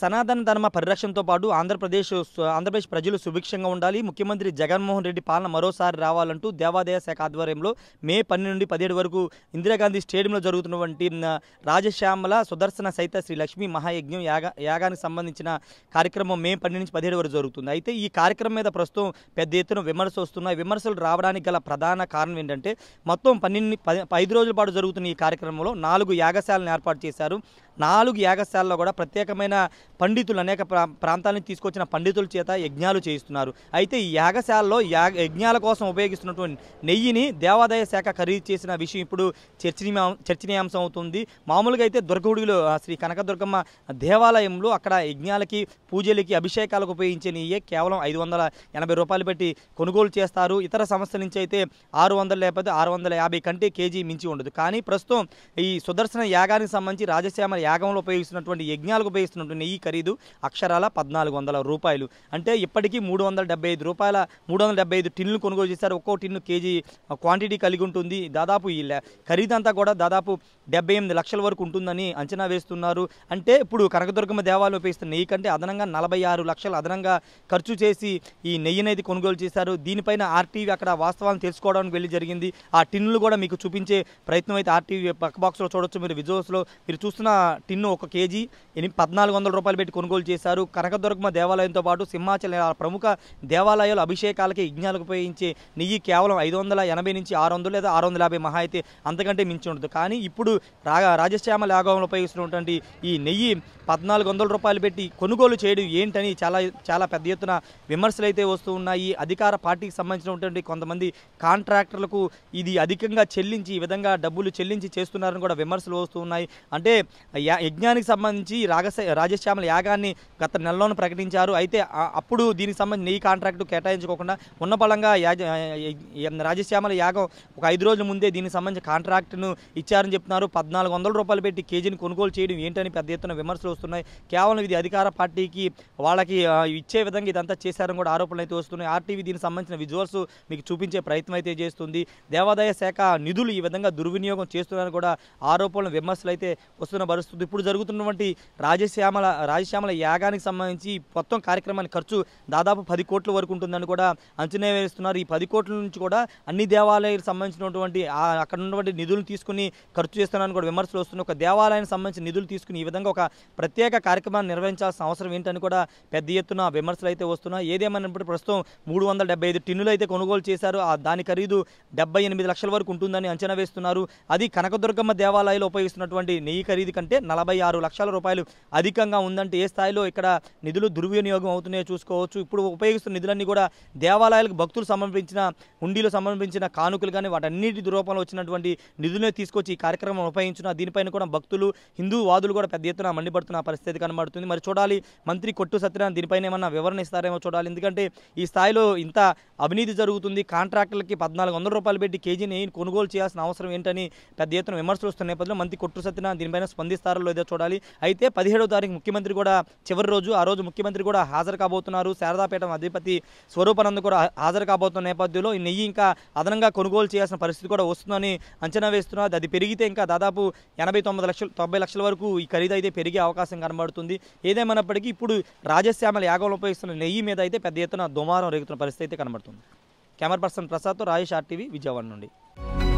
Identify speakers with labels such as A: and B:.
A: సనాతన ధర్మ పరిరక్షణతో పాటు ఆంధ్రప్రదేశ్ ఆంధ్రప్రదేశ్ ప్రజలు సుభిక్షంగా ఉండాలి ముఖ్యమంత్రి జగన్మోహన్ రెడ్డి పాలన మరోసారి రావాలంటూ దేవాదాయ శాఖ ఆధ్వర్యంలో మే పన్నెండు నుండి పదిహేడు వరకు ఇందిరాగాంధీ స్టేడియంలో జరుగుతున్నటువంటి రాజశ్యామల సుదర్శన సైత శ్రీ లక్ష్మీ మహాయజ్ఞం యాగ యాగానికి సంబంధించిన కార్యక్రమం మే పన్నెండు నుంచి పదిహేడు వరకు జరుగుతుంది అయితే ఈ కార్యక్రమం మీద ప్రస్తుతం పెద్ద ఎత్తున విమర్శలు వస్తున్నాయి విమర్శలు రావడానికి గల ప్రధాన కారణం ఏంటంటే మొత్తం పన్నెండు ఐదు రోజుల పాటు జరుగుతున్న ఈ కార్యక్రమంలో నాలుగు యాగశాలను ఏర్పాటు చేశారు నాలుగు యాగశాలలో కూడా ప్రత్యేకమైన పండితులు అనేక ప్రాంతాల నుంచి తీసుకొచ్చిన పండితుల చేత యజ్ఞాలు చేయిస్తున్నారు అయితే ఈ యాగశాలలో యాగ యజ్ఞాల కోసం ఉపయోగిస్తున్నటువంటి నెయ్యిని దేవాదాయ శాఖ ఖరీదు చేసిన విషయం ఇప్పుడు చర్చనీయా చర్చనీయాంశం అవుతుంది మామూలుగా అయితే దుర్గగుడిలో శ్రీ కనకదుర్గమ్మ దేవాలయంలో అక్కడ యజ్ఞాలకి పూజలకి అభిషేకాలకు ఉపయోగించే నెయ్యే కేవలం ఐదు వందల ఎనభై రూపాయలు పెట్టి కొనుగోలు చేస్తారు ఇతర సంస్థల నుంచి అయితే ఆరు వందల లేకపోతే ఆరు వందల యాభై కంటే కేజీ మించి ఉండదు కానీ ప్రస్తుతం ఈ సుదర్శన యాగానికి సంబంధించి రాజశ్యామ యాగంలో ఉపయోగిస్తున్నటువంటి యజ్ఞాలకు ఉపయోగిస్తున్నటువంటి ఈ ఖరీదు అక్షరాల పద్నాలుగు వందల రూపాయలు అంటే ఇప్పటికీ మూడు వందల డెబ్బై ఐదు రూపాయల మూడు వందల డెబ్బై ఐదు టిన్లు కొనుగోలు చేశారు ఒక్కో టిన్ను కేజీ క్వాంటిటీ కలిగి ఉంటుంది దాదాపు ఈ ఖరీదంతా కూడా దాదాపు డెబ్బై ఎనిమిది లక్షల వరకు ఉంటుందని అంచనా వేస్తున్నారు అంటే ఇప్పుడు కనకదుర్గమ్మ దేవాలయం ఉపయోగిస్తున్న నెయ్యి కంటే అదనంగా నలభై ఆరు లక్షలు అదనంగా ఖర్చు చేసి ఈ నెయ్యి అనేది కొనుగోలు చేశారు దీనిపైన ఆర్టీవీ అక్కడ వాస్తవాలను తెలుసుకోవడానికి వెళ్ళి జరిగింది ఆ టిన్నులు కూడా మీకు చూపించే ప్రయత్నం అయితే ఆర్టీవీ పక్క బాక్స్లో చూడొచ్చు మీరు విజువల్స్లో మీరు చూస్తున్న టిన్ను ఒక కేజీ ఎనిమిది పద్నాలుగు వందల రూపాయలు పెట్టి కొనుగోలు చేశారు కనకదుర్గమ్మ దేవాలయంతో పాటు సింహాచల ప్రముఖ దేవాలయాలు అభిషేకాలకి యజ్ఞాలకు ఉపయోగించే నెయ్యి కేవలం ఐదు వందల ఎనభై నుంచి ఆరు లేదా ఆరు వందల యాభై మహా అయితే అంతకంటే మించి ఉండదు కానీ ఇప్పుడు రాగా రాజశ్యామ లాగంలో ఉపయోగిస్తున్నటువంటి ఈ నెయ్యి పద్నాలుగు వందల రూపాయలు పెట్టి కొనుగోలు చేయడం ఏంటని చాలా చాలా పెద్ద ఎత్తున విమర్శలు అయితే వస్తూ ఉన్నాయి అధికార పార్టీకి సంబంధించినటువంటి కొంతమంది కాంట్రాక్టర్లకు ఇది అధికంగా చెల్లించి ఈ విధంగా డబ్బులు చెల్లించి చేస్తున్నారని కూడా విమర్శలు వస్తూ ఉన్నాయి అంటే యజ్ఞానికి సంబంధించి రాగస రాజశ్యామల యాగాన్ని గత నెలలోనూ ప్రకటించారు అయితే అప్పుడు దీనికి సంబంధించి నెయ్యి కాంట్రాక్టు కేటాయించుకోకుండా ఉన్న బలంగా రాజశ్యామల యాగం ఒక ఐదు రోజుల ముందే దీనికి సంబంధించి కాంట్రాక్టును ఇచ్చారని చెప్తున్నారు వారు పద్నాలుగు వందల రూపాయలు పెట్టి కేజీని కొనుగోలు చేయడం ఏంటని పెద్ద ఎత్తున విమర్శలు వస్తున్నాయి కేవలం ఇది అధికార పార్టీకి వాళ్ళకి ఇచ్చే విధంగా ఇదంతా చేశారని కూడా ఆరోపణలు అయితే వస్తున్నాయి ఆర్టీవీ దీనికి సంబంధించిన విజువల్స్ మీకు చూపించే ప్రయత్నం అయితే చేస్తుంది దేవాదాయ శాఖ నిధులు ఈ విధంగా దుర్వినియోగం చేస్తున్నారని కూడా ఆరోపణలు విమర్శలు అయితే వస్తున్న పరిస్థితి ఇప్పుడు జరుగుతున్నటువంటి రాజశ్యామల రాజశ్యామల యాగానికి సంబంధించి మొత్తం కార్యక్రమాన్ని ఖర్చు దాదాపు పది కోట్ల వరకు ఉంటుందని కూడా అంచనా వేస్తున్నారు ఈ పది కోట్ల నుంచి కూడా అన్ని దేవాలయాలకు సంబంధించినటువంటి అక్కడ ఉన్నటువంటి నిధులను తీసుకుని ఖర్చు చేస్తున్నారు చేస్తున్నారని కూడా విమర్శలు వస్తున్నాయి ఒక దేవాలయానికి సంబంధించి నిధులు తీసుకుని ఈ విధంగా ఒక ప్రత్యేక కార్యక్రమాన్ని నిర్వహించాల్సిన అవసరం ఏంటని కూడా పెద్ద ఎత్తున విమర్శలు అయితే వస్తున్నాయి ఏదేమైనప్పుడు ప్రస్తుతం మూడు వందల డెబ్బై ఐదు టిన్నులు అయితే కొనుగోలు చేశారు దాని ఖరీదు డెబ్బై ఎనిమిది లక్షల వరకు ఉంటుందని అంచనా వేస్తున్నారు అది కనకదుర్గమ్మ దేవాలయాలు ఉపయోగిస్తున్నటువంటి నెయ్యి ఖరీదు కంటే నలభై ఆరు లక్షల రూపాయలు అధికంగా ఉందంటే ఏ స్థాయిలో ఇక్కడ నిధులు దుర్వినియోగం అవుతున్నాయో చూసుకోవచ్చు ఇప్పుడు ఉపయోగిస్తున్న నిధులన్నీ కూడా దేవాలయాలకు భక్తులు సమర్పించిన హుండీలు సమర్పించిన కానుకలు కానీ వాటన్నిటి దురూపంలో వచ్చినటువంటి నిధులే తీసుకొచ్చి ఈ కార్యక్రమం ఉపయోగించిన దీనిపైన కూడా భక్తులు హిందూ వాదులు కూడా పెద్ద ఎత్తున మండిపడుతున్న పరిస్థితి కనబడుతుంది మరి చూడాలి మంత్రి కొట్టు సత్యనారాయణ దీనిపైన ఏమన్నా వివరణ ఇస్తారేమో చూడాలి ఎందుకంటే ఈ స్థాయిలో ఇంత అవినీతి జరుగుతుంది కాంట్రాక్టర్లకి పద్నాలుగు వందల రూపాయలు పెట్టి కేజీ నెయ్యిని కొనుగోలు చేయాల్సిన అవసరం ఏంటని పెద్ద ఎత్తున విమర్శలు వస్తున్న నేపథ్యంలో మంత్రి కొట్టు సత్యనారాయణ దీనిపైన స్పందిస్తారో లేదో చూడాలి అయితే పదిహేడో తారీఖు ముఖ్యమంత్రి కూడా చివరి రోజు ఆ రోజు ముఖ్యమంత్రి కూడా హాజరు కాబోతున్నారు శారదాపేట అధిపతి స్వరూపానంద్ కూడా హాజరు కాబోతున్న నేపథ్యంలో ఈ నెయ్యి ఇంకా అదనంగా కొనుగోలు చేయాల్సిన పరిస్థితి కూడా వస్తుందని అంచనా వేస్తున్నారు అది పెరిగితే ఇంకా దాదాపు ఎనభై తొమ్మిది లక్షలు తొంభై లక్షల వరకు ఈ ఖరీదు అయితే పెరిగే అవకాశం కనబడుతుంది ఏదేమైనప్పటికీ ఇప్పుడు రాజశ్యామల యాగంలో ఉపయోగిస్తున్న నెయ్యి మీద అయితే పెద్ద ఎత్తున దుమారం రేగుతున్న పరిస్థితి అయితే కనబడుతుంది కెమెరా పర్సన్ ప్రసాద్తో రాజేష్ ఆర్టీవీ విజయవాడ నుండి